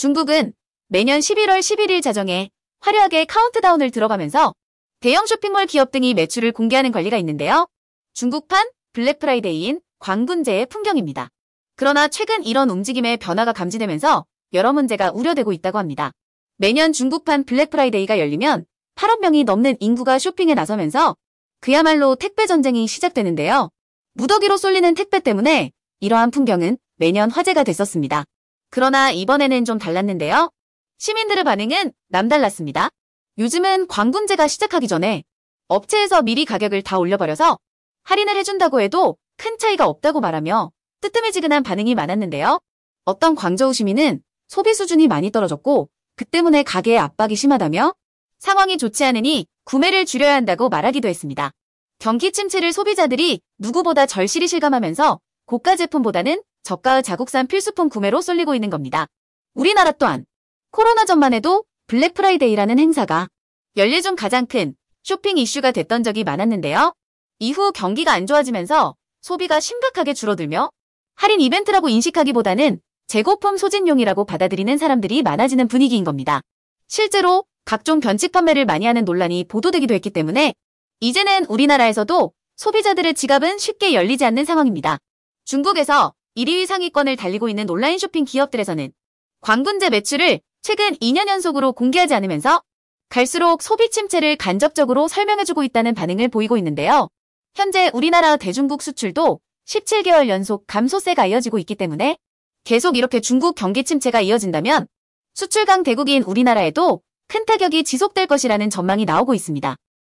중국은 매년 11월 11일 자정에 화려하게 카운트다운을 들어가면서 대형 쇼핑몰 기업 등이 매출을 공개하는 관리가 있는데요. 중국판 블랙프라이데이인 광군제의 풍경입니다. 그러나 최근 이런 움직임의 변화가 감지되면서 여러 문제가 우려되고 있다고 합니다. 매년 중국판 블랙프라이데이가 열리면 8억 명이 넘는 인구가 쇼핑에 나서면서 그야말로 택배 전쟁이 시작되는데요. 무더기로 쏠리는 택배 때문에 이러한 풍경은 매년 화제가 됐었습니다. 그러나 이번에는 좀 달랐는데요. 시민들의 반응은 남달랐습니다. 요즘은 광군제가 시작하기 전에 업체에서 미리 가격을 다 올려버려서 할인을 해준다고 해도 큰 차이가 없다고 말하며 뜨뜨해지근한 반응이 많았는데요. 어떤 광저우 시민은 소비 수준이 많이 떨어졌고 그 때문에 가게의 압박이 심하다며 상황이 좋지 않으니 구매를 줄여야 한다고 말하기도 했습니다. 경기 침체를 소비자들이 누구보다 절실히 실감하면서 고가 제품보다는 저가의 자국산 필수품 구매로 쏠리고 있는 겁니다. 우리나라 또한 코로나 전만 해도 블랙프라이데이라는 행사가 연례 중 가장 큰 쇼핑 이슈가 됐던 적이 많았는데요. 이후 경기가 안 좋아지면서 소비가 심각하게 줄어들며 할인 이벤트라고 인식하기보다는 재고품 소진용이라고 받아들이는 사람들이 많아지는 분위기인 겁니다. 실제로 각종 변칙 판매를 많이 하는 논란이 보도되기도 했기 때문에 이제는 우리나라에서도 소비자들의 지갑은 쉽게 열리지 않는 상황입니다. 중국에서 1위 상위권을 달리고 있는 온라인 쇼핑 기업들에서는 광군제 매출을 최근 2년 연속으로 공개하지 않으면서 갈수록 소비 침체를 간접적으로 설명해주고 있다는 반응을 보이고 있는데요. 현재 우리나라 대중국 수출도 17개월 연속 감소세가 이어지고 있기 때문에 계속 이렇게 중국 경기 침체가 이어진다면 수출강 대국인 우리나라에도 큰 타격이 지속될 것이라는 전망이 나오고 있습니다.